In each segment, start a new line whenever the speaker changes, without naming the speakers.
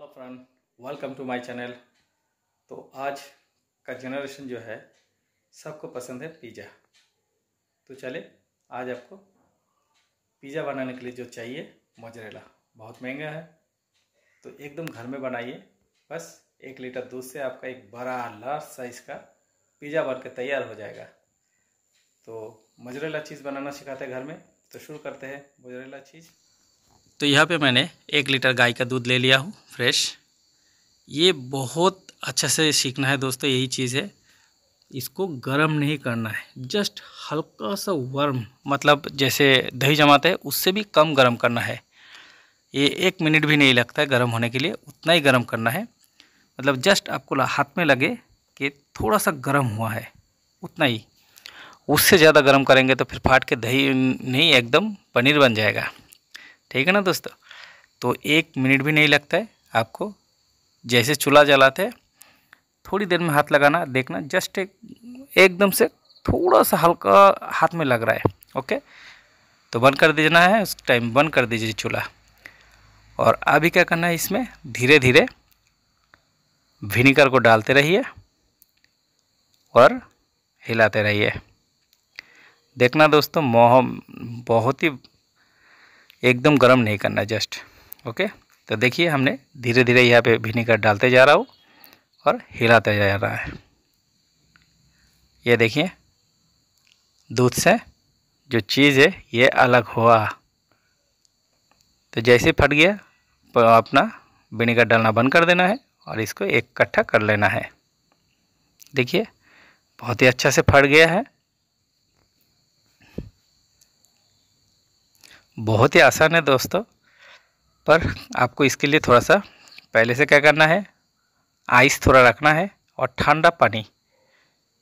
hello friend welcome to my channel तो आज का जनरेशन जो है सबको पसंद है पिज़्ज़ा तो चले आज आपको पिज़्ज़ा बनाने के लिए जो चाहिए मोजरेला बहुत महंगा है तो एकदम घर में बनाइए बस एक लीटर दूध से आपका एक बड़ा लार्ज साइज़ का पिज़्ज़ा बनकर तैयार हो जाएगा तो मोजरेला चीज़ बनाना सिखाते हैं घर में तो शुरू करते हैं मोजरेला चीज़ तो यहाँ पे मैंने एक लीटर गाय का दूध ले लिया हूँ फ्रेश ये बहुत अच्छा से सीखना है दोस्तों यही चीज़ है इसको गर्म नहीं करना है जस्ट हल्का सा वर्म मतलब जैसे दही जमाते हैं उससे भी कम गर्म करना है ये एक मिनट भी नहीं लगता है गर्म होने के लिए उतना ही गर्म करना है मतलब जस्ट आपको हाथ में लगे कि थोड़ा सा गर्म हुआ है उतना ही उससे ज़्यादा गर्म करेंगे तो फिर फाट के दही नहीं एकदम पनीर बन जाएगा ठीक है ना दोस्तों तो एक मिनट भी नहीं लगता है आपको जैसे चूल्हा जलाते हैं थोड़ी देर में हाथ लगाना देखना जस्ट एक एकदम से थोड़ा सा हल्का हाथ में लग रहा है ओके तो बंद कर देना है उस टाइम बंद कर दीजिए चूल्हा और अभी क्या करना है इसमें धीरे धीरे विनीगर को डालते रहिए और हिलाते रहिए देखना दोस्तों मोह बहुत ही एकदम गर्म नहीं करना जस्ट ओके तो देखिए हमने धीरे धीरे यहाँ पे विनेगर डालते जा रहा हूँ और हिलाते जा रहा है ये देखिए दूध से जो चीज़ है ये अलग हुआ तो जैसे फट गया तो अपना विनेगर डालना बंद कर देना है और इसको एक इकट्ठा कर लेना है देखिए बहुत ही अच्छा से फट गया है बहुत ही आसान है दोस्तों पर आपको इसके लिए थोड़ा सा पहले से क्या करना है आइस थोड़ा रखना है और ठंडा पानी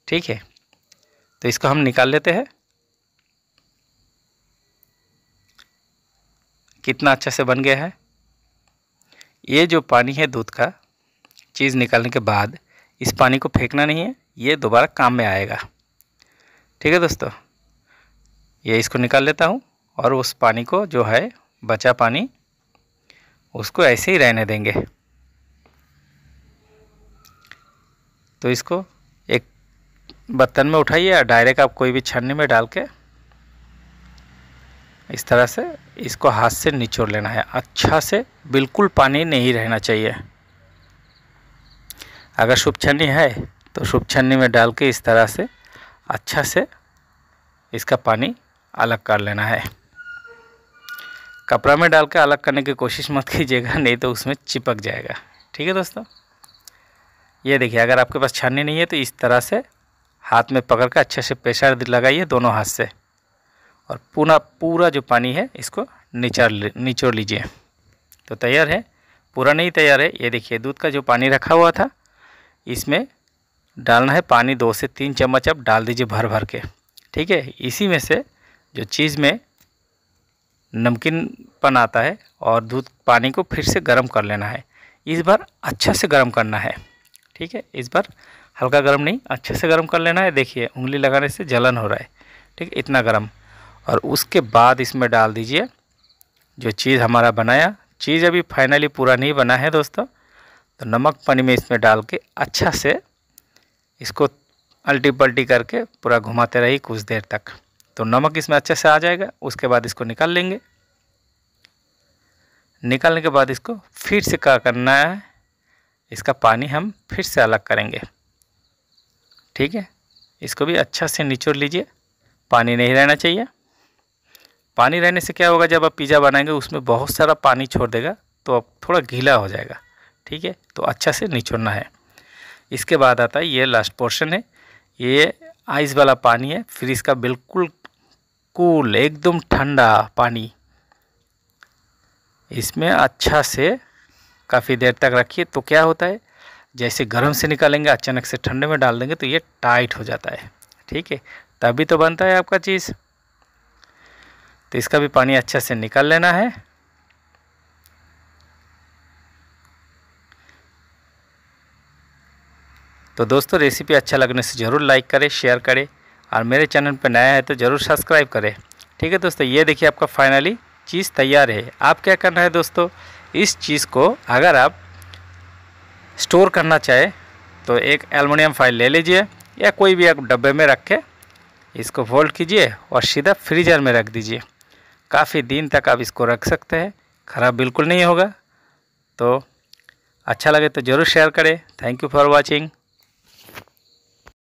ठीक है तो इसको हम निकाल लेते हैं कितना अच्छा से बन गया है ये जो पानी है दूध का चीज़ निकालने के बाद इस पानी को फेंकना नहीं है ये दोबारा काम में आएगा ठीक है दोस्तों ये इसको निकाल लेता हूँ और उस पानी को जो है बचा पानी उसको ऐसे ही रहने देंगे तो इसको एक बर्तन में उठाइए या डायरेक्ट आप कोई भी छन्नी में डाल के इस तरह से इसको हाथ से निचोड़ लेना है अच्छा से बिल्कुल पानी नहीं रहना चाहिए अगर शुभ छन्नी है तो शुभ छन्नी में डाल के इस तरह से अच्छा से इसका पानी अलग कर लेना है कपड़ा में डाल कर अलग करने की कोशिश मत कीजिएगा नहीं तो उसमें चिपक जाएगा ठीक है दोस्तों ये देखिए अगर आपके पास छाननी नहीं है तो इस तरह से हाथ में पकड़ कर अच्छे से प्रेशर लगाइए दोनों हाथ से और पूरा पूरा जो पानी है इसको निचार निचोड़ लीजिए तो तैयार है पूरा नहीं तैयार है ये देखिए दूध का जो पानी रखा हुआ था इसमें डालना है पानी दो से तीन चम्मच आप डाल दीजिए भर भर के ठीक है इसी में से जो चीज़ में नमकीनपन आता है और दूध पानी को फिर से गर्म कर लेना है इस बार अच्छा से गर्म करना है ठीक है इस बार हल्का गर्म नहीं अच्छे से गर्म कर लेना है देखिए उंगली लगाने से जलन हो रहा है ठीक है इतना गर्म और उसके बाद इसमें डाल दीजिए जो चीज़ हमारा बनाया चीज़ अभी फाइनली पूरा नहीं बना है दोस्तों तो नमक पानी में इसमें डाल के अच्छा से इसको अल्टी पल्टी करके पूरा घुमाते रहिए कुछ देर तक तो नमक इसमें अच्छे से आ जाएगा उसके बाद इसको निकाल लेंगे निकालने के बाद इसको फिर से क्या करना है इसका पानी हम फिर से अलग करेंगे ठीक है इसको भी अच्छा से निचोड़ लीजिए पानी नहीं रहना चाहिए पानी रहने से क्या होगा जब आप पिज़्ज़ा बनाएंगे उसमें बहुत सारा पानी छोड़ देगा तो अब थोड़ा गीला हो जाएगा ठीक है तो अच्छा से निचोड़ना है इसके बाद आता है ये लास्ट पोर्शन है ये आइस वाला पानी है फ्रिज का बिल्कुल कूल एकदम ठंडा पानी इसमें अच्छा से काफ़ी देर तक रखिए तो क्या होता है जैसे गर्म से निकालेंगे अचानक से ठंडे में डाल देंगे तो ये टाइट हो जाता है ठीक है तभी तो बनता है आपका चीज़ तो इसका भी पानी अच्छा से निकाल लेना है तो दोस्तों रेसिपी अच्छा लगने से ज़रूर लाइक करें शेयर करें और मेरे चैनल पर नया है तो ज़रूर सब्सक्राइब करें ठीक है दोस्तों ये देखिए आपका फाइनली चीज़ तैयार है आप क्या करना है दोस्तों इस चीज़ को अगर आप स्टोर करना चाहे तो एक एलमिनियम फाइल ले लीजिए या कोई भी आप डब्बे में रख के इसको फोल्ड कीजिए और सीधा फ्रीजर में रख दीजिए काफ़ी दिन तक आप इसको रख सकते हैं ख़राब बिल्कुल नहीं होगा तो अच्छा लगे तो ज़रूर शेयर करें थैंक यू फॉर वॉचिंग